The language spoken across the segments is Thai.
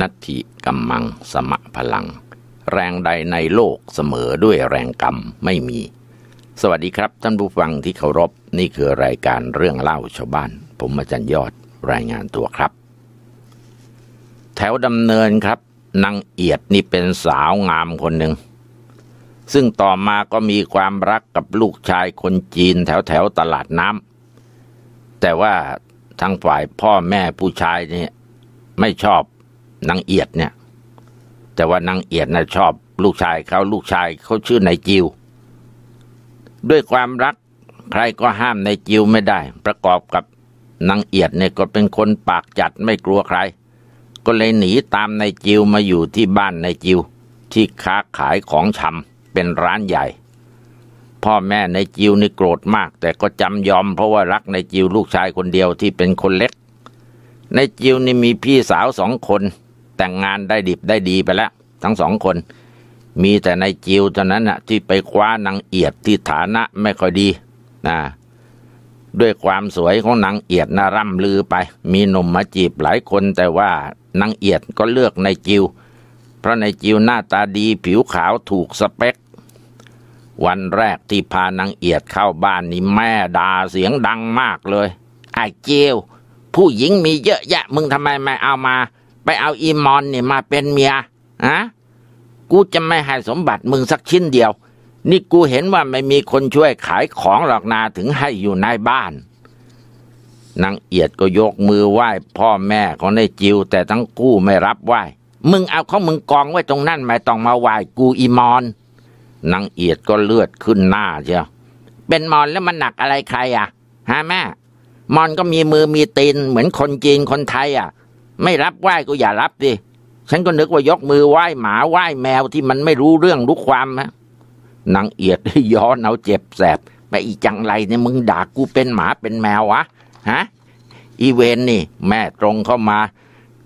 นัตถิกัมมังสมะพลัง แรงใดในโลกเสมอด้วยแรงกรรมไม่มี สวัสดีครับท่านผู้ฟังที่เคารพนี่คือรายการเรื่องเล่าชาวบ้าน ผมอาจารย์ยอดรายงานตัวครับ แถวดำเนินครับ นางเอียดนี่เป็นสาวงามคนหนึ่ง ซึ่งต่อมาก็มีความรักกับลูกชายคนจีนแถวแถวตลาดน้ำแต่ว่าทางฝ่ายพ่อแม่ผู้ชายนี่ไม่ชอบนางเอียดเนี่ย แต่ว่านางเอียดนะชอบลูกชายเขาลูกชายเขาชื่อนายจิว ด้วยความรักใครก็ห้ามนายจิวไม่ได้ ประกอบกับนางเอียดเนี่ยก็เป็นคนปากจัดไม่กลัวใคร ก็เลยหนีตามนายจิวมาอยู่ที่บ้านนายจิวที่ค้าขายของชำเป็นร้านใหญ่ พ่อแม่นายจิวนี่โกรธมาก แต่ก็จำยอมเพราะว่ารักนายจิวลูกชายคนเดียวที่เป็นคนเล็กนายจิวนี่มีพี่สาวสองคนแต่งงานได้ดิบได้ดีไปแล้ว ทั้งสองคน มีแต่ในจิวเท่านั้นนะที่ไปคว้านางเอียดที่ฐานะไม่ค่อยดีนะด้วยความสวยของนางเอียดนะร่ำลือไป มีหนุ่มมาจีบหลายคนแต่ว่านางเอียดก็เลือกในจิว เพราะในจิวหน้าตาดีผิวขาวถูกสเปควันแรกที่พานางเอียดเข้าบ้าน นี่แม่ด่าเสียงดังมากเลยไอ้เจียวผู้หญิงมีเยอะแยะมึงทำไมไม่เอามาไปเอาอีมอนเนี่ยมาเป็นเมียอะกูจะไม่ให้สมบัติมึงสักชิ้นเดียว นี่กูเห็นว่าไม่มีคนช่วยขายของหรอกนาถึงให้อยู่ในบ้าน นางเอียดก็ยกมือไหว้พ่อแม่ของนายจิวแต่ทั้งกู้ไม่รับไหว้ มึงเอาของมึงกองไว้ตรงนั่นไม่ต้องมาไหว้กูอีมอน นางเอียดก็เลือดขึ้นหน้าเชียวเป็นมอนแล้วมันหนักอะไรใครอ่ะ ฮะแม่ มอนก็มีมือมีตีนเหมือนคนจีนคนไทยอ่ะไม่รับไหว้ก็อย่ารับดิฉันก็นึกว่ายกมือไหว้หมาไหว้แมวที่มันไม่รู้เรื่องรู้ความนะนางเอียดได้ย้อนเอาเจ็บแสบไปอีจังไรเนี่ยมึงด่ากูเป็นหมาเป็นแมววะ ฮะ อีเวนนี่แม่ตรงเข้ามา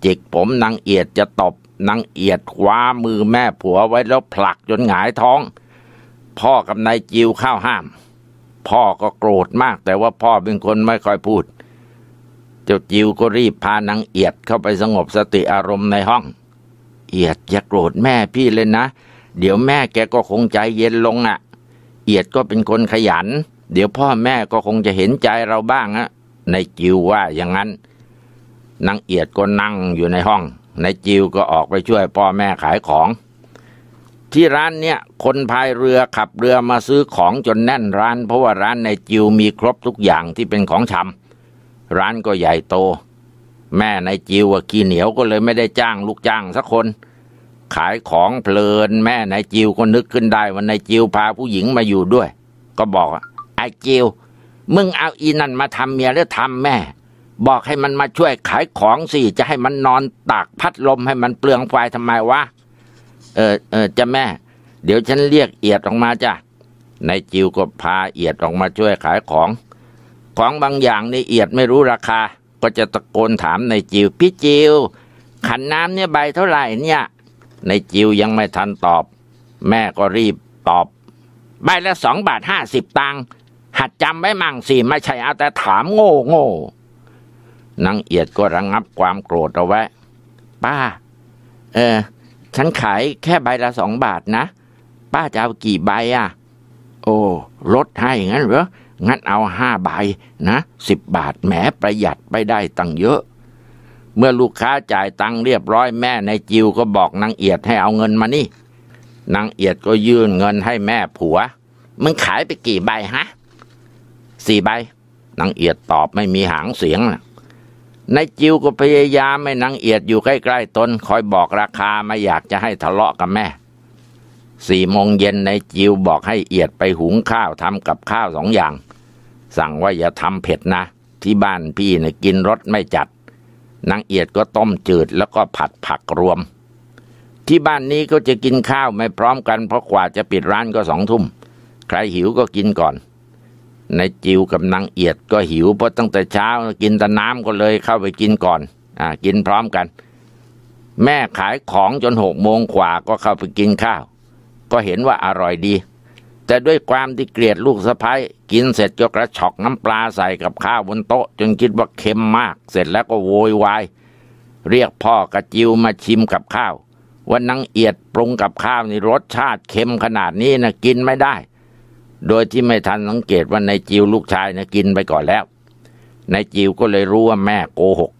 จิกผมนางเอียดจะตบนางเอียดคว้ามือแม่ผัว ไว้แล้วผลักจนหงายท้อง พ่อกับนายจิวข้าวห้าม พ่อก็โกรธมากแต่ว่าพ่อเป็นคนไม่ค่อยพูดเจ้าจิวก็รีบพานางเอียดเข้าไปสงบสติอารมณ์ในห้อง เอียดอย่าโกรธแม่พี่เลยนะ เดี๋ยวแม่แกก็คงใจเย็นลงอะ่ะ เอียดก็เป็นคนขยัน เดี๋ยวพ่อแม่ก็คงจะเห็นใจเราบ้างอะในจิวว่าอย่างนั้น นางเอียดก็นั่งอยู่ในห้อง ในจิวก็ออกไปช่วยพ่อแม่ขายของ ที่ร้านเนี่ย คนพายเรือขับเรือมาซื้อของจนแน่นร้าน เพราะว่าร้านในจิวมีครบทุกอย่างที่เป็นของชำร้านก็ใหญ่โต แม่ในจิวกีเหนียวก็เลยไม่ได้จ้างลูกจ้าง สักคน ขายของเพลินแม่ในจิวก็นึกขึ้นได้ว่านจิวพาผู้หญิงมาอยู่ด้วย ก็บอก ไอ้จิว มึงเอาอีนั่นมาทำเมียแล้วทำแม่ บอกให้มันมาช่วยขายของสิจะให้มันนอนตากพัดลมให้มันเปลืองไฟทำไมวะเออเออจะแม่ เดี๋ยวฉันเรียกเอียดออกมาจ้ะในจิวก็พาเอียดออกมาช่วยขายของของบางอย่างในเอียดไม่รู้ราคาก็จะตะโกนถามในจิวพี่จิว ขันน้ำเนี่ยใบเท่าไหร่เนี่ยในจิวยังไม่ทันตอบ แม่ก็รีบตอบใบละสองบาทห้าสิบตังหัดจำไว้มั่งสิไม่ใช่เอาแต่ถามโง่โง่นางเอียดก็ระงงับความโกรธเอาไว้ป้า เออฉันขายแค่ใบละสองบาทนะป้าจะเอากี่ใบอ่ะ โอ้ลดให้งั้นเหรองั้นเอาห้าใบนะสิบบาทแหมประหยัดไปได้ตังเยอะ เมื่อลูกค้าจ่ายตังเรียบร้อยแม่ในจิวก็บอกนางเอียดให้เอาเงินมานี่นางเอียดก็ยื่นเงินให้แม่ผัวมึงขายไปกี่ใบฮะสี่ใบนางเอียดตอบไม่มีหางเสียงนะนายจิวก็พยายามให้นางเอียดอยู่ใกล้ๆตนคอยบอกราคาไม่อยากจะให้ทะเลาะกับแม่สี่โมงเย็นนายจิวบอกให้เอียดไปหุงข้าวทำกับข้าวสองอย่างสั่งว่าอย่าทำเผ็ดนะที่บ้านพี่เนี่ยกินรสไม่จัดนางเอียดก็ต้มจืดแล้วก็ผัดผักรวม ที่บ้านนี้ก็จะกินข้าวไม่พร้อมกัน เพราะกว่าจะปิดร้านก็สองทุ่มใครหิวก็กินก่อนนายจิวกับนางเอียดก็หิวเพราะตั้งแต่เช้ากินแต่น้ำก็เลยเข้าไปกินก่อนอ่ากินพร้อมกัน แม่ขายของจนหกโมงกว่าก็เข้าไปกินข้าว ก็เห็นว่าอร่อยดีแต่ด้วยความที่เกลียดลูกสะพ้ายกินเสร็จก็กระชอกน้ำปลาใส่กับข้าวบนโต๊ะจนคิดว่าเค็มมาก เสร็จแล้วก็โวยวายเรียกพ่อกระจิวมาชิมกับข้าว ว่านังเอียดปรุงกับข้าวนี่รสชาติเค็มขนาดนี้นะกินไม่ได้ โดยที่ไม่ทันสังเกตว่าในจิวลูกชายนะกินไปก่อนแล้ว ในจิวก็เลยรู้ว่าแม่โกหก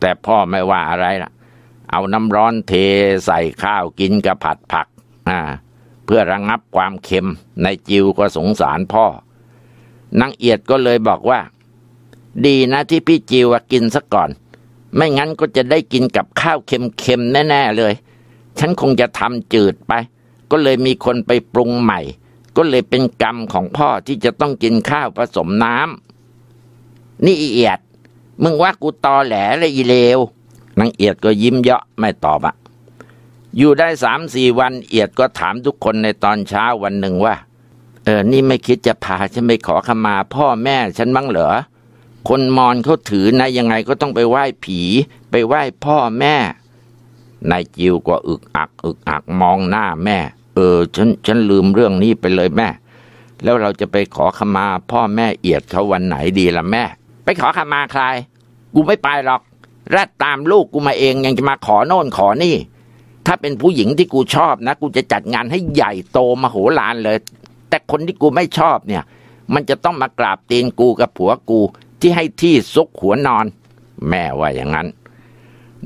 แต่พ่อไม่ว่าอะไรล่ะ เอาน้ำร้อนเทใส่ข้าวกินกับผัดผัก อ่าเพื่อระงงับความเค็มในจิว ก็สงสารพ่อนางเอียดก็เลยบอกว่า ดีนะ ที่พี่จิวกินซะก่อน ไม่งั้นก็จะได้กินกับข้าวเค็มๆแน่ๆเลย ฉันคงจะทำจืดไปก็เลยมีคนไปปรุงใหม่ ก็เลยเป็นกรรมของพ่อที่จะต้องกินข้าวผสมน้ำนี่เอียด มึงว่ากูตอแหลเลยอีเลวนางเอียดก็ยิ้มเยาะไม่ตอบอะอยู่ได้สามสี่วันเอียด ก็ถามทุกคนในตอนเช้าวันหนึ่งว่า เออนี่ไม่คิดจะพาฉันไปขอขมา พ่อแม่ ฉันบ้างเหรอคนมอญเขาถือนะยังไงก็ต้องไปไหว้ผี ไปไหว้พ่อแม่นายจิวก็อึกอัก อึกอักมองหน้าแม่ เออ ฉันฉันลืมเรื่องนี้ไปเลยแม่ แล้วเราจะไปขอขมา พ่อแม่เอียดเขาวันไหนดีล่ะแม่ ไปขอขมาใคร กูไม่ไปหรอกรัดตามลูกกูมาเองยังจะมาขอโน่นขอนี่ถ้าเป็นผู้หญิงที่กูชอบนะกูจะจัดงานให้ใหญ่โตมโหฬารเลย แต่คนที่กูไม่ชอบเนี่ย มันจะต้องมากราบตีนกูกับผัวกู ที่ให้ที่ซุกหัวนอน แม่ว่าอย่างนั้น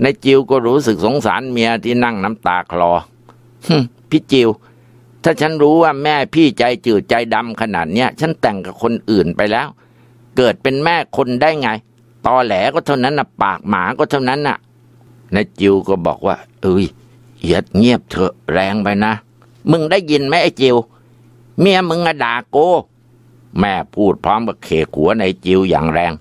ในจิวก็รู้สึกสงสารเมียที่นั่งน้ำตาคลอพี่จิว ถ้าฉันรู้ว่าแม่พี่ใจจืดใจดำขนาดเนี้ยฉันแต่งกับคนอื่นไปแล้ว เกิดเป็นแม่คนได้ไงตอแหลก็เท่านั้นนะปากหมาก็เท่านั้นนะ่ะนจิวก็บอกว่า เอ้ยเยียดเงียบเถอะแรงไปนะ มึงได้ยินไหมไอ้จิว เมียมึงอะด่ากู แม่พูดพร้อมกับเขกหัวในจิวอย่างแรง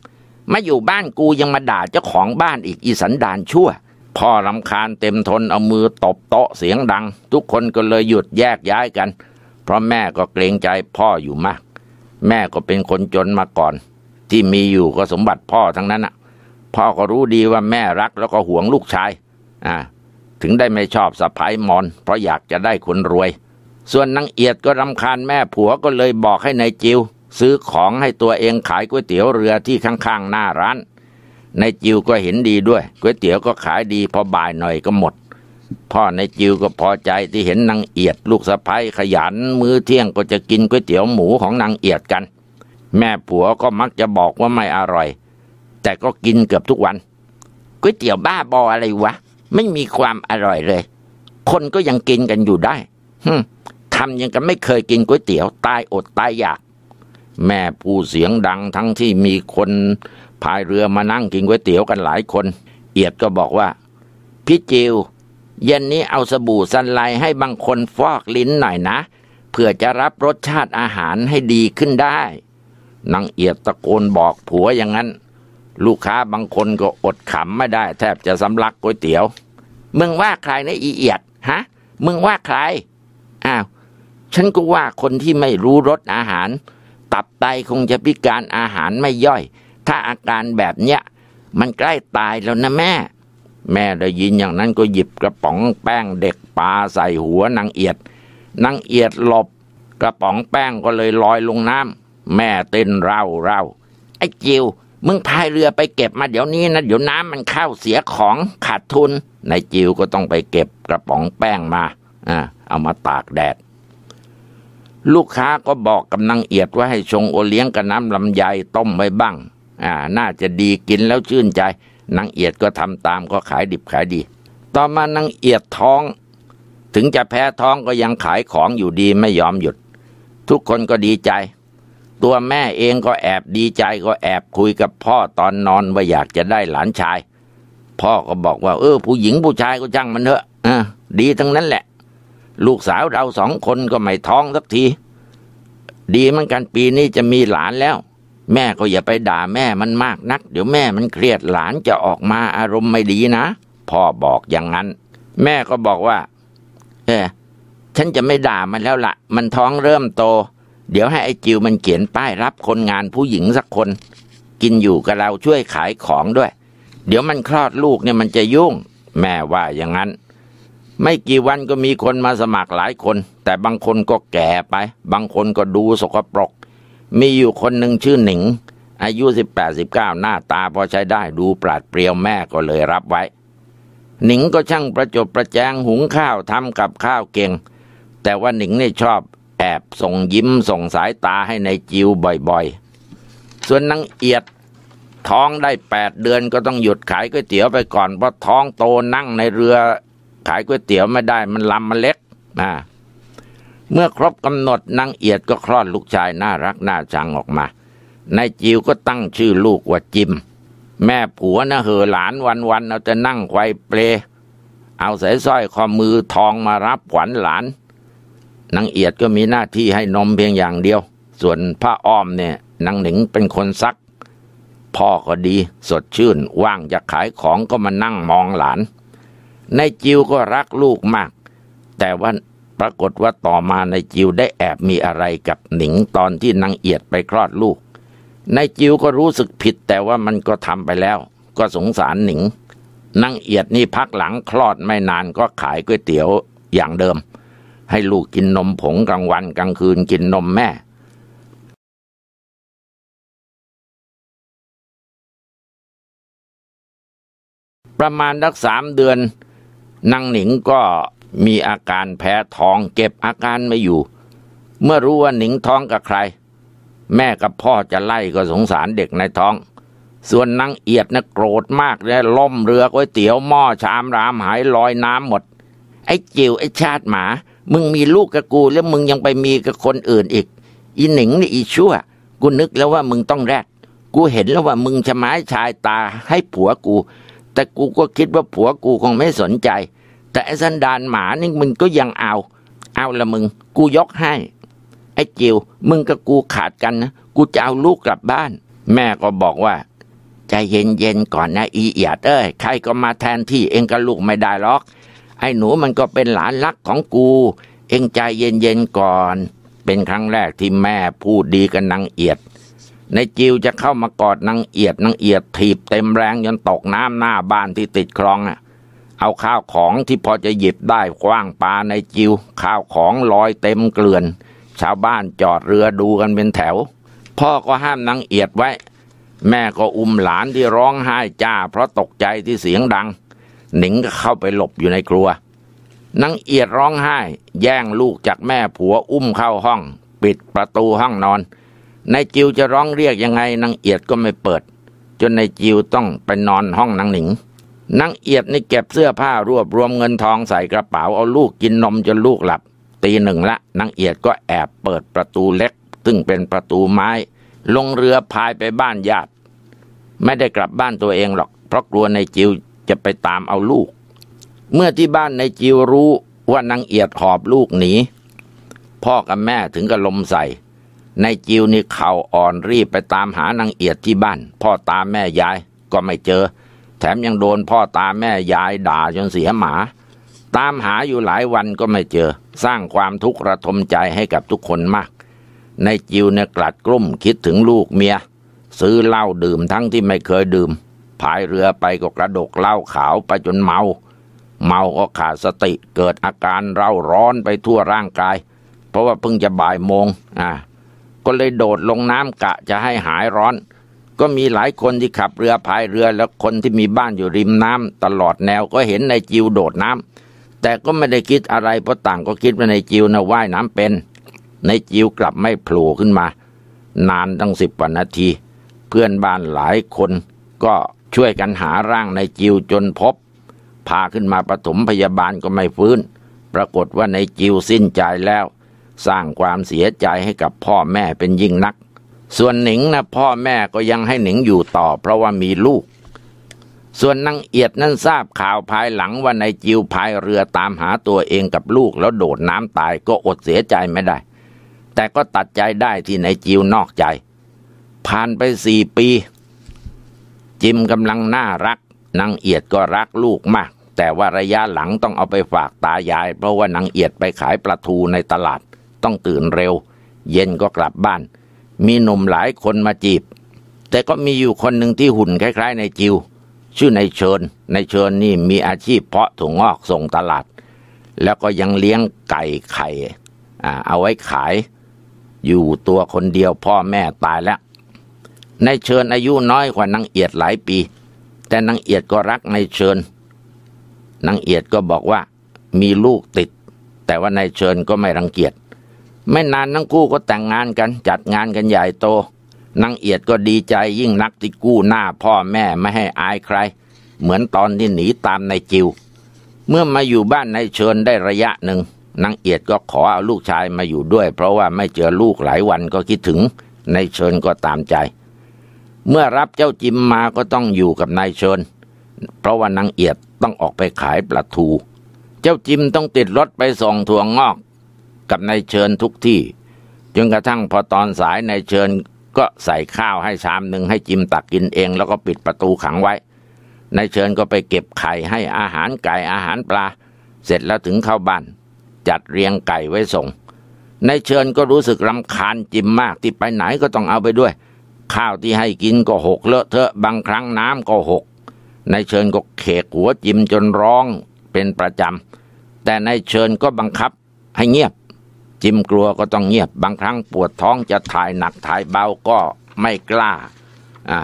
มาอยู่บ้านกูยังมาด่าเจ้าของบ้านอีกอีสันดานชั่ว พ่อรำคาญเต็มทนเอามือตบโต๊ะเสียงดัง ทุกคนก็เลยหยุดแยกย้ายกัน เพราะแม่ก็เกรงใจพ่ออยู่มาก แม่ก็เป็นคนจนมาก่อน ที่มีอยู่ก็สมบัติพ่อทั้งนั้นอ่ะพ่อก็รู้ดีว่าแม่รักแล้วก็ห่วงลูกชายอ่าถึงได้ไม่ชอบสะพายมอนเพราะอยากจะได้คนรวย ส่วนนางเอียดก็รำคาญแม่ผัวก็เลยบอกให้ในายจิว ซื้อของให้ตัวเองขายก๋วยเตี๋ยวเรือที่ข้าง ๆ หน้าร้าน นายจิวก็เห็นดีด้วยก๋วยเตี๋ยวก็ขายดีพอบ่ายหน่อยก็หมด พ่อนายจิวก็พอใจที่เห็นนางเอียดลูกสะพ้ยขยันมื้อเที่ยงก็จะกินก๋วยเตี๋ยวหมูของนางเอียดกัน แม่ผัวก็มักจะบอกว่าไม่อร่อย แต่ก็กินเกือบทุกวันก๋วยเตี๋ยวบ้าบออะไรวะไม่มีความอร่อยเลย คนก็ยังกินกันอยู่ได้ทำยังกันไม่เคยกินก๋วยเตี๋ยวตายอดตายอยาก แม่ผู้เสียงดังทั้งที่มีคนพายเรือมานั่งกินก๋วยเตี๋ยวกันหลายคน เอียดก็บอกว่าพี่จิวเย็นนี้เอาสบู่สันไลให้บางคนฟอกลิ้นหน่อยนะ เพื่อจะรับรสชาติอาหารให้ดีขึ้นได้ นางเอียดตะโกนบอกผัวอย่างนั้นลูกค้าบางคนก็อดขำไม่ได้แทบจะสำลักก๋วยเตี๋ยว มึงว่าใครนะอีเอียดฮะ มึงว่าใคร อ้าว ฉันก็ว่าคนที่ไม่รู้รสอาหาร ตับไตคงจะพิการอาหารไม่ย่อย ถ้าอาการแบบเนี้ย มันใกล้ตายแล้วนะแม่ แม่ได้ยินอย่างนั้นก็หยิบกระป๋องแป้งเด็กปลาใส่หัวนางเอียด นางเอียดหลบ กระป๋องแป้งก็เลยลอยลงน้ำ แม่เต้นเร่าเร่าไอ้จิวมึงพายเรือไปเก็บมาเดี๋ยวนี้นะเดี๋ยวน้ำมันเข้าเสียของขาดทุนนายจิวก็ต้องไปเก็บกระป๋องแป้งมาอ่าเอามาตากแดดลูกค้าก็บอกกำนังเอียดว่าให้ชงโอเลี้ยงกับน้ำลำไยต้มไว้บ้างอ่าน่าจะดีกินแล้วชื่นใจนางเอียดก็ทำตามก็ขายดิบขายดี ต่อมานางเอียดท้อง ถึงจะแพ้ท้องก็ยังขายของอยู่ดีไม่ยอมหยุด ทุกคนก็ดีใจตัวแม่เองก็แอบดีใจก็แอบคุยกับพ่อตอนนอนว่าอยากจะได้หลานชาย พ่อก็บอกว่า เออ ผู้หญิงผู้ชายก็จ้างมันเถอะอดีทั้งนั้นแหละ ลูกสาวเราสองคนก็ไม่ท้องสักที ดีเหมือนกันปีนี้จะมีหลานแล้ว แม่ก็อย่าไปด่าแม่มันมากนัก เดี๋ยวแม่มันเครียดหลานจะออกมาอารมณ์ไม่ดีนะ พ่อบอกอย่างนั้น แม่ก็บอกว่าเออฉันจะไม่ด่ามันแล้วละ่ะมันท้องเริ่มโตเดี๋ยวให้ไอจิวมันเขียนป้าย รับคนงานผู้หญิงสักคน กินอยู่กับเราช่วยขายของด้วย เดี๋ยวมันคลอดลูกเนี่ยมันจะยุ่ง แม่ว่าอย่างนั้น ไม่กี่วันก็มีคนมาสมัครหลายคน แต่บางคนก็แก่ไป บางคนก็ดูสกปรก มีอยู่คนหนึ่งชื่อหนิงอายุสิบแปดสิบเก้าหน้าตาพอใช้ได้ดูปราดเปรียวแม่ก็เลยรับไว้ หนิงก็ช่างประจบประแจงหุงข้าวทำกับข้าวเก่งแต่ว่าหนิงเนี่ยชอบแอบส่งยิ้มส่งสายตาให้ในจิวบ่อยๆ ส่วนนางเอียดท้องได้แปดเดือนก็ต้องหยุดขายก๋วยเตี๋ยวไปก่อน เพราะท้องโตนั่งในเรือขายก๋วยเตี๋ยวไม่ได้มันลำมันเล็กนะเมื่อครบกำหนดนางเอียดก็คลอดลูกชาย น่ารักน่าชังออกมา ในจิวก็ตั้งชื่อลูกว่าจิม แม่ผัวนะเหอหลานวันวันเอาจะนั่งควายเปลเอาสายสร้อยข้อมือทองมารับขวัญหลานนางเอียดก็มีหน้าที่ให้นมเพียงอย่างเดียว ส่วนผ้าอ้อมเนี่ยนางหนิงเป็นคนซัก พ่อก็ดีสดชื่นว่างจะขายของก็มานั่งมองหลานนายจิวก็รักลูกมาก แต่ว่าปรากฏว่าต่อมานายจิวได้แอบมีอะไรกับหนิง ตอนที่นางเอียดไปคลอดลูกนายจิวก็รู้สึกผิด แต่ว่ามันก็ทำไปแล้ว ก็สงสารหนิงนางเอียดนี่พักหลังคลอดไม่นานก็ขายก๋วยเตี๋ยวอย่างเดิมให้ลูกกินนมผงกลางวันกลางคืนกินนมแม่ ประมาณสักสามเดือนนางหนิงก็มีอาการแพ้ท้องเก็บอาการไม่อยู่ เมื่อรู้ว่าหนิงท้องกับใคร แม่กับพ่อจะไล่ก็สงสารเด็กในท้อง ส่วนนางเอียดนะโกรธมากและล่มเรือก๋วยเตี๋ยวหม้อชามรามหายลอยน้ำหมด ไอ้จิวไอ้ชาติหมามึงมีลูกกับ กูแล้วมึงยังไปมีกับคนอื่นอีกอีหนิงนี่อีชั่ว กูนึกแล้วว่ามึงต้องแรดกูเห็นแล้วว่ามึงชะม้ชายตาให้ผัวกู แต่กูก็คิดว่าผัวกูคงไม่สนใจ แต่ไอ้สันดานหมานี่มึงก็ยังเอา เอาละมึงกูยกให้ ไอ้จิว มึงกับกูขาดกันนะกูจะเอาลูกกลับบ้าน แม่ก็บอกว่า ใจเย็นๆก่อนนะอีเอียดเอ้ยใครก็มาแทนที่เองกับลูกไม่ได้หรอกไอ้หนูมันก็เป็นหลานรักของกู เองใจเย็นๆก่อน เป็นครั้งแรกที่แม่พูดดีกับนางเอียด ในจิวจะเข้ามากอดนางเอียดนางเอียดถีบเต็มแรงจนตกน้ำหน้าบ้านที่ติดคลอง เอาข้าวของที่พอจะหยิบได้คว้างปลาในจิวข้าวของลอยเต็มเกลื่อนชาวบ้านจอดเรือดูกันเป็นแถว พ่อก็ห้ามนางเอียดไว้ แม่ก็อุ้มหลานที่ร้องไห้จ้า เพราะตกใจที่เสียงดังหนิงก็เข้าไปหลบอยู่ในครัว นางเอียดร้องไห้แย่งลูกจากแม่ผัวอุ้มเข้าห้อง ปิดประตูห้องนอนนายจิวจะร้องเรียกยังไง นางเอียดก็ไม่เปิด จนนายจิวต้องไปนอนห้องนางหนิง นางเอียดนี่เก็บเสื้อผ้ารวบรวมเงินทองใส่กระเป๋าเอาลูกกินนมจนลูกหลับตีหนึ่งละนางเอียดก็แอบเปิดประตูเล็ก ซึ่งเป็นประตูไม้ลงเรือพายไปบ้านญาติ ไม่ได้กลับบ้านตัวเองหรอกเพราะกลัวนายจิวจะไปตามเอาลูก เมื่อที่บ้านในจิวรู้ว่านางเอียดหอบลูกหนี พ่อกับแม่ถึงกับลมใส่ในจิวนี่เข่าอ่อนรีบไปตามหานางเอียดที่บ้านพ่อตาแม่ยายก็ไม่เจอ แถมยังโดนพ่อตาแม่ยายด่าจนเสียหมา ตามหาอยู่หลายวันก็ไม่เจอ สร้างความทุกข์ระทมใจให้กับทุกคนมาก ในจิวเนี่ยกลัดกลุ้มคิดถึงลูกเมีย ซื้อเหล้าดื่มทั้งที่ไม่เคยดื่มพายเรือไปก็กระดกเหล้าขาวไปจนเมา เมาก็ขาดสติเกิดอาการเร่าร้อนไปทั่วร่างกาย เพราะว่าเพิ่งจะบ่ายโมง อ่าก็เลยโดดลงน้ำกะจะให้หายร้อน ก็มีหลายคนที่ขับเรือพายเรือและคนที่มีบ้านอยู่ริมน้ำตลอดแนวก็เห็นนายจิวโดดน้ำแต่ก็ไม่ได้คิดอะไร เพราะต่างก็คิดว่านายจิวนะว่ายน้ำเป็นนายจิวกลับไม่โผล่ขึ้นมา นานตั้งสิบวันนาที เพื่อนบ้านหลายคนก็ช่วยกันหาร่างในจิวจนพบ พาขึ้นมาปฐมพยาบาลก็ไม่ฟื้น ปรากฏว่าในจิวสิ้นใจแล้ว สร้างความเสียใจให้กับพ่อแม่เป็นยิ่งนัก ส่วนหนิงนะพ่อแม่ก็ยังให้หนิงอยู่ต่อ เพราะว่ามีลูก ส่วนนางเอียดนั้นทราบข่าวภายหลังว่าในจิวพายเรือตามหาตัวเองกับลูกแล้วโดดน้ำตายก็อดเสียใจไม่ได้ แต่ก็ตัดใจได้ที่ในจิวนอกใจ ผ่านไปสี่ปีจิมกำลังน่ารัก นางเอียดก็รักลูกมาก แต่ว่าระยะหลังต้องเอาไปฝากตายาย เพราะว่านางเอียดไปขายปลาทูในตลาดต้องตื่นเร็ว เย็นก็กลับบ้าน มีหนุ่มหลายคนมาจีบ แต่ก็มีอยู่คนหนึ่งที่หุ่นคล้าย ๆ ในจิว ชื่อในเชิญในเชิญนี่มีอาชีพเพาะถุงงอกส่งตลาด แล้วก็ยังเลี้ยงไก่ไข่เอาไว้ขาย อยู่ตัวคนเดียวพ่อแม่ตายแล้วนายเชิญอายุน้อยกว่านางเอียดหลายปี แต่นางเอียดก็รักนายเชิญนางเอียดก็บอกว่ามีลูกติด แต่ว่านายเชิญก็ไม่รังเกียจ ไม่นานทั้งคู่ก็แต่งงานกัน จัดงานกันใหญ่โตนางเอียดก็ดีใจยิ่งนักที่กู้หน้าพ่อแม่ไม่ให้อายใคร เหมือนตอนที่หนีตามนายจิว เมื่อมาอยู่บ้านนายเชิญได้ระยะหนึ่งนางเอียดก็ขอเอาลูกชายมาอยู่ด้วย เพราะว่าไม่เจอลูกหลายวันก็คิดถึงนายเชิญก็ตามใจเมื่อรับเจ้าจิมมาก็ต้องอยู่กับนายเชิญ เพราะว่านางเอียดต้องออกไปขายปลาทูเจ้าจิมต้องติดรถไปส่งถั่วงอก กับนายเชิญทุกที่จนกระทั่งพอตอนสายนายเชิญก็ใส่ข้าวให้ชามหนึ่งให้จิมตักกินเองแล้วก็ปิดประตูขังไว้นายเชิญก็ไปเก็บไข่ให้อาหารไก่อาหารปลาเสร็จแล้วถึงเข้าบ้านจัดเรียงไก่ไว้ส่งนายเชิญก็รู้สึกรำคาญจิมมากที่ไปไหนก็ต้องเอาไปด้วยข้าวที่ให้กินก็หกเลอะเทอะ บางครั้งน้ำก็หกนายเชิญก็เขกหัวจิมจนร้องเป็นประจำแต่นายเชิญก็บังคับให้เงียบ จิมกลัวก็ต้องเงียบ บางครั้งปวดท้องจะถ่ายหนักถ่ายเบา ก็ไม่กล้าอ่า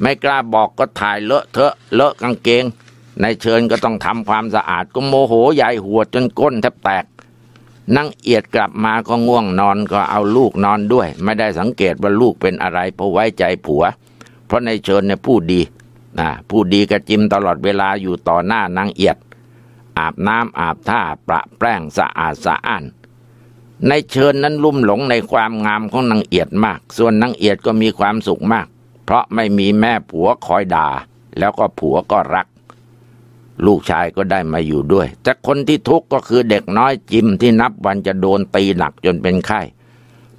ไม่กล้าบอกก็ถ่ายเลอะเทอะเลอะกางเกงนายเชิญก็ต้องทำความสะอาดก็โมโหใหญ่หัวจนก้นแทบแตกนั่งเอียดกลับมาก็ง่วงนอนก็เอาลูกนอนด้วย ไม่ได้สังเกตว่าลูกเป็นอะไรเพราะไว้ใจผัว เพราะในเชิญเนี่ยพูดดีนะพูดดีกระจิมตลอดเวลาอยู่ต่อหน้านางเอียด อาบน้ำอาบท่าประแป้งสะอาดสะอ้านในเชิญนั้นลุ่มหลงในความงามของนางเอียดมาก ส่วนนางเอียดก็มีความสุขมาก เพราะไม่มีแม่ผัวคอยด่าแล้วก็ผัวก็รักลูกชายก็ได้มาอยู่ด้วย แต่คนที่ทุกข์ก็คือเด็กน้อยจิมที่นับวันจะโดนตีหนักจนเป็นไข้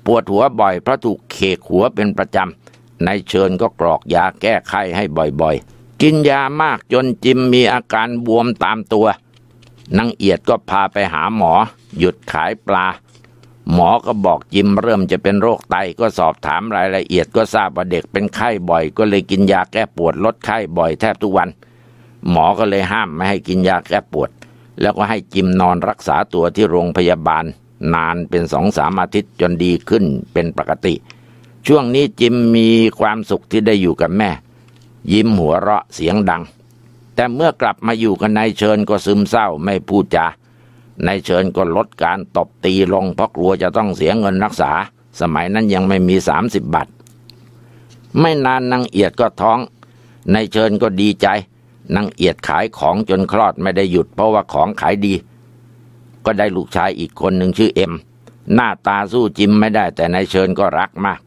ปวดหัวบ่อยเพราะถูกเขกหัวเป็นประจำนายเชิญก็กรอกยาแก้ไข้ให้บ่อยๆ กินยามากจนจิมมีอาการบวมตามตัวนางเอียดก็พาไปหาหมอ หยุดขายปลา หมอก็บอกจิมเริ่มจะเป็นโรคไตก็สอบถามรายละเอียดก็ทราบว่าเด็กเป็นไข้บ่อย ก็เลยกินยาแก้ปวดลดไข้บ่อยแทบทุกวันหมอก็เลยห้ามไม่ให้กินยาแก้ปวด แล้วก็ให้จิมนอนรักษาตัวที่โรงพยาบาล นานเป็นสองสามอาทิตย์จนดีขึ้นเป็นปกติ ช่วงนี้จิมมีความสุขที่ได้อยู่กับแม่ ยิ้มหัวเราะเสียงดัง แต่เมื่อกลับมาอยู่กับนายเชิญก็ซึมเศร้าไม่พูดจา นายเชิญก็ลดการตบตีลงเพราะกลัวจะต้องเสียเงินรักษา สมัยนั้นยังไม่มีสามสิบบาท ไม่นานนางเอียดก็ท้อง นายเชิญก็ดีใจนางเอียดขายของจนคลอดไม่ได้หยุด เพราะว่าของขายดีก็ได้ลูกชายอีกคนหนึ่งชื่อเอ็ม หน้าตาสู้จิมไม่ได้แต่นายเชิญก็รักมาก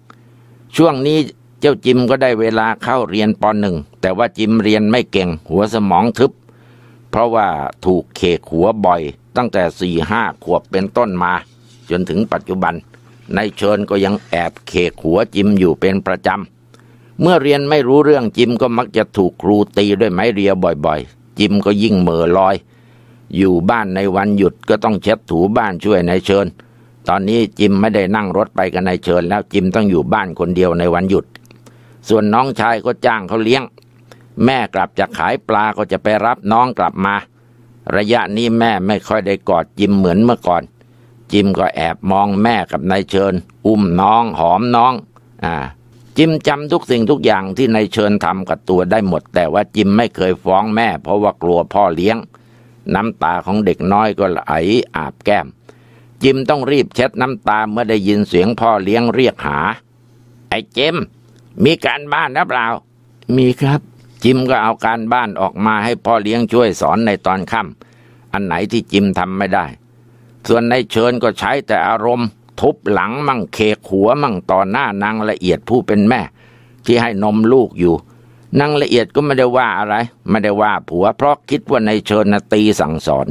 ช่วงนี้เจ้าจิมก็ได้เวลาเข้าเรียนปหนึ่งแต่ว่าจิมเรียนไม่เก่งหัวสมองทึบ เพราะว่าถูกเขกหัวบ่อย ตั้งแต่สี่ห้าขวบเป็นต้นมา จนถึงปัจจุบันนายเชิญก็ยังแอบเขกหัวจิมอยู่เป็นประจำเมื่อเรียนไม่รู้เรื่องจิมก็มักจะถูกครูตีด้วยไม้เรียวบ่อยๆ จิมก็ยิ่งเม่อลอย อยู่บ้านในวันหยุดก็ต้องเช็ดถูบ้านช่วยนายเชิญ ตอนนี้จิมไม่ได้นั่งรถไปกับนายเชิญ แล้วจิมต้องอยู่บ้านคนเดียวในวันหยุด ส่วนน้องชายก็จ้างเขาเลี้ยง แม่กลับจากขายปลาก็จะไปรับน้องกลับมา ระยะนี้แม่ไม่ค่อยได้กอด จิมเหมือนเมื่อก่อน จิมก็แอบมองแม่กับนายเชิญ อุ้มน้องหอมน้อง อ่าจิมจำทุกสิ่งทุกอย่างที่นายเชิญทำกับตัวได้หมด แต่ว่าจิมไม่เคยฟ้องแม่ เพราะว่ากลัวพ่อเลี้ยง น้ำตาของเด็กน้อยก็ไหลอาบแก้ม จิมต้องรีบเช็ดน้ำตาเมื่อได้ยินเสียงพ่อเลี้ยงเรียกหา ไอ้เจมมีการบ้านหรือเปล่ามีครับ จิมก็เอาการบ้านออกมาให้พ่อเลี้ยงช่วยสอนในตอนค่ำอันไหนที่จิมทำไม่ได้ ส่วนในเชิญก็ใช้แต่อารมณ์ทุบหลังมั่งเคกหัวมั่งต่อหน้านางละเอียดผู้เป็นแม่ที่ให้นมลูกอยู่นางละเอียดก็ไม่ได้ว่าอะไร ไม่ได้ว่าผัว เพราะคิดว่าในเชิญนตีสั่งสอน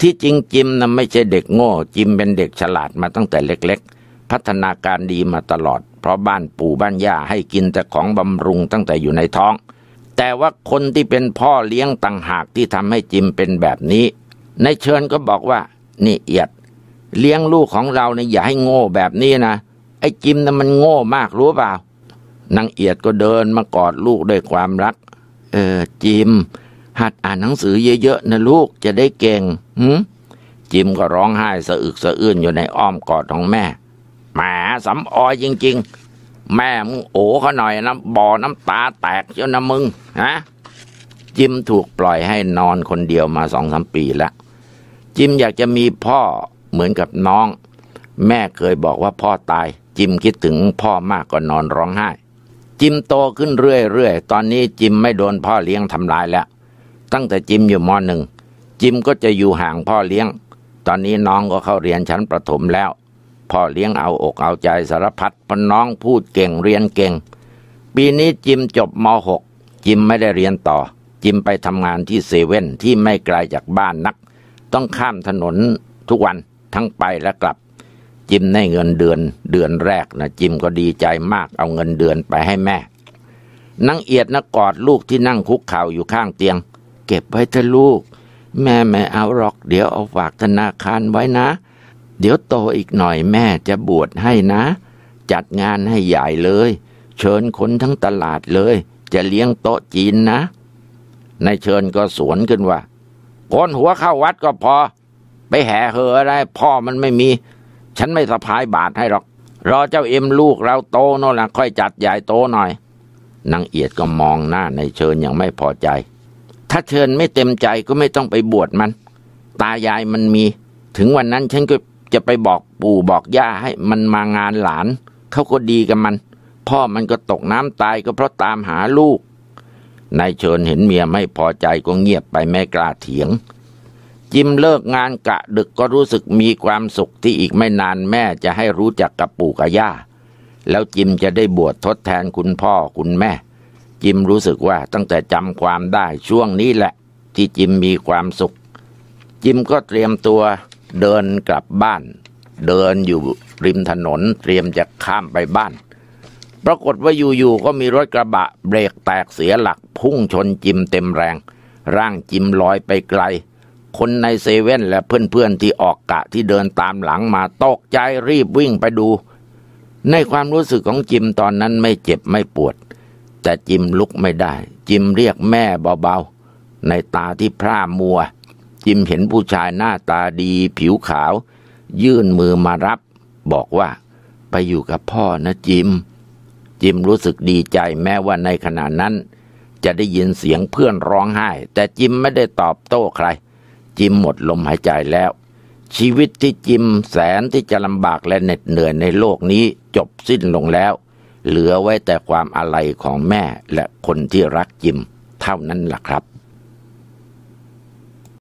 ที่จริงจิมนะ่ะไม่ใช่เด็กโง่ จิมเป็นเด็กฉลาดมาตั้งแต่เล็ก ๆ พัฒนาการดีมาตลอด เพราะบ้านปู่บ้านย่าให้กินแต่ของบำรุงตั้งแต่อยู่ในท้อง แต่ว่าคนที่เป็นพ่อเลี้ยงต่างหากที่ทำให้จิมเป็นแบบนี้ในเชิญก็บอกว่านี่เอียดเลี้ยงลูกของเราเนี่ยอย่าให้โง่แบบนี้นะ ไอ้จิมนะ่ะมันโง่มากรู้เปล่านางเอียดก็เดินมากอดลูกด้วยความรัก เออ จิม หัดอ่านหนังสือเยอะๆ นะลูกจะได้เก่งหืมจิมก็ร้องไห้สะอึกสะอื้นอยู่ในอ้อมกอดของแม่แหมสำออยจริงๆ แม่มึงโอ้เขาหน่อยนะบ่อน้ำตาแตกเจ้านะมึง ฮะจิมถูกปล่อยให้นอนคนเดียวมาสองสามปีแล้วจิมอยากจะมีพ่อเหมือนกับน้อง แม่เคยบอกว่าพ่อตาย จิมคิดถึงพ่อมากก็นอนร้องไห้ จิมโตขึ้นเรื่อยๆตอนนี้จิมไม่โดนพ่อเลี้ยงทำร้ายแล้ว ตั้งแต่จิมอยู่มหนึ่งจิมก็จะอยู่ห่างพ่อเลี้ยง ตอนนี้น้องก็เข้าเรียนชั้นประถมแล้ว พ่อเลี้ยงเอาอกเอาใจสารพัดพน้องพูดเก่ง เรียนเก่ง ปีนี้จิมจบม .6 จิมไม่ได้เรียนต่อ จิมไปทำงานที่เซเว่นที่ไม่ไกลจากบ้านนัก ต้องข้ามถนนทุกวันทั้งไปและกลับ จิมได้เงินเดือนเดือนแรกนะจิมก็ดีใจมากเอาเงินเดือนไปให้แม่นางเอียดนะกอดลูกที่นั่งคุกเข่าอยู่ข้างเตียง เก็บไว้เถอะลูก แม่แม่เอาหรอก เดี๋ยวเอาฝากธนาคารไว้นะ เดี๋ยวโตอีกหน่อยแม่จะบวชให้นะ จัดงานให้ใหญ่เลย เชิญคนทั้งตลาดเลย จะเลี้ยงโต๊ะจีนนะในเชิญก็สวนขึ้นว่าคนหัวเข้าวัดก็พอไปแห่เหออะไรพ่อมันไม่มี ฉันไม่สะพายบาทให้หรอก รอเจ้าเอ็มลูกเราโตโน่นละค่อยจัดใหญ่โตหน่อยนางเอียดก็มองหน้าในเชิญอย่างไม่พอใจ ถ้าเชิญไม่เต็มใจก็ไม่ต้องไปบวชมันตายายมันมี ถึงวันนั้นฉันก็จะไปบอกปู่บอกย่าให้ มันมางานหลานเขาก็ดีกับมัน พ่อมันก็ตกน้ำตายก็เพราะตามหาลูกนายเชิญเห็นเมียไม่พอใจก็เงียบไปแม่กล้าเถียงจิมเลิกงานกะดึกก็รู้สึกมีความสุขที่อีกไม่นานแม่จะให้รู้จักกับปู่กับย่าแล้วจิมจะได้บวชทดแทนคุณพ่อคุณแม่ จิมรู้สึกว่าตั้งแต่จำความได้ช่วงนี้แหละที่จิมมีความสุข จิมก็เตรียมตัวเดินกลับบ้าน เดินอยู่ริมถนนเตรียมจะข้ามไปบ้านปรากฏว่าอยู่ ๆ ก็มีรถกระบะ เบรกแตกเสียหลัก พุ่งชนจิมเต็มแรง ร่างจิมลอยไปไกลคนในเซเว่น และเพื่อนๆที่ออกกะที่เดินตามหลังมาตกใจรีบวิ่งไปดู ในความรู้สึกของจิมตอนนั้นไม่เจ็บไม่ปวด แต่จิมลุกไม่ได้ จิมเรียกแม่เบาๆ ในตาที่พร่ามัว จิมเห็นผู้ชายหน้าตาดีผิวขาว ยื่นมือมารับ บอกว่าไปอยู่กับพ่อนะจิม จิมรู้สึกดีใจแม้ว่าในขณะนั้น จะได้ยินเสียงเพื่อนร้องไห้ แต่จิมไม่ได้ตอบโต้ใครจิมหมดลมหายใจแล้ว ชีวิตที่จิมแสนที่จะลำบากและเหน็ดเหนื่อยในโลกนี้จบสิ้นลงแล้ว เหลือไว้แต่ความอะไรของแม่และคนที่รักจิมเท่านั้นล่ะครับ